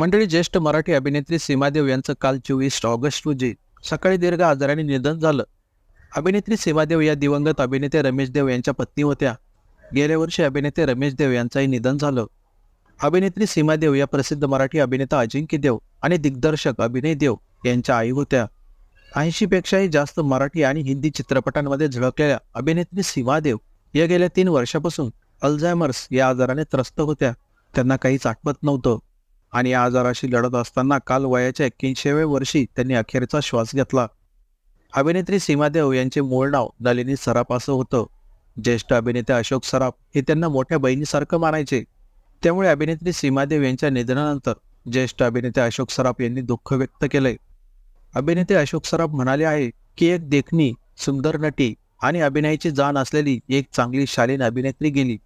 मंडळी ज्येष्ठ मराठी अभिनेत्री सीमादेव यांचं काल चोवीस ऑगस्ट रोजी सकाळी दीर्घ आजाराने निधन झालं अभिनेत्री सीमादेव या दिवंगत अभिनेते रमेश देव यांच्या पत्नी होत्या गेल्या वर्षी अभिनेते रमेश देव यांचंही निधन झालं अभिनेत्री सीमादेव या प्रसिद्ध मराठी अभिनेता अजिंक्य देव आणि दिग्दर्शक अभिनय देव यांच्या आई होत्या ऐंशीपेक्षाही जास्त मराठी आणि हिंदी चित्रपटांमध्ये झळकलेल्या अभिनेत्री सीमादेव या गेल्या तीन वर्षापासून अल्झायमर्स या आजाराने त्रस्त होत्या त्यांना काहीच आठवत नव्हतं आणि आजाराशी लढत असताना काल वयाच्या एक्क्याऐंशीव्या वर्षी त्यांनी अखेरचा श्वास घेतला अभिनेत्री सीमादेव यांचे मूळ नाव नलिनी सराफ असं होतं ज्येष्ठ अभिनेते अशोक सराफ हे त्यांना मोठ्या बहिणीसारखं मानायचे त्यामुळे अभिनेत्री सीमादेव यांच्या निधनानंतर ज्येष्ठ अभिनेते अशोक सराफ यांनी दुःख व्यक्त केलंय अभिनेते अशोक सराफ म्हणाले आहे की एक देखणी सुंदर नटी आणि अभिनयाची जाण असलेली एक चांगली शालीन अभिनेत्री गेली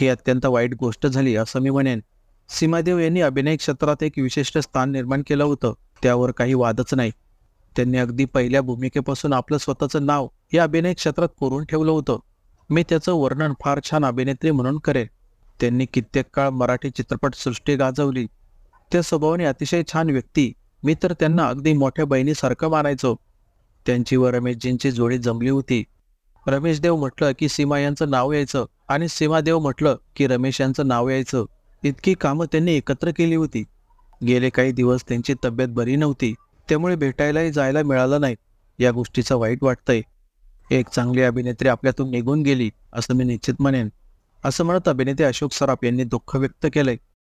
ही अत्यंत वाईट गोष्ट झाली असं मी म्हणेन सीमादेव यांनी अभिनय क्षेत्रात एक विशिष्ट स्थान निर्माण केलं होतं त्यावर काही वादच नाही त्यांनी अगदी पहिल्या भूमिकेपासून आपलं स्वतःचं नाव या अभिनय क्षेत्रात कोरून ठेवलं होतं मी त्याचं वर्णन फार छान अभिनेत्री म्हणून करेन त्यांनी कित्येक काळ मराठी चित्रपटसृष्टी गाजवली त्या स्वभावाने अतिशय छान व्यक्ती मी तर त्यांना अगदी मोठ्या बहिणीसारखं मानायचो त्यांची व रमेशजींची जोडी जमली होती रमेश देव म्हटलं की सीमा यांचं नाव यायचं आणि सीमादेव म्हटलं की रमेश यांचं नाव यायचं इतकी कामं त्यांनी एकत्र केली होती गेले काही दिवस त्यांची तब्येत बरी नव्हती त्यामुळे भेटायलाही जायला मिळालं नाही या गोष्टीचं वाईट वाटतंय एक चांगली अभिनेत्री आपल्यातून निघून गेली असं मी निश्चित म्हणेन असं म्हणत अभिनेते अशोक सराफ यांनी दुःख व्यक्त केलंय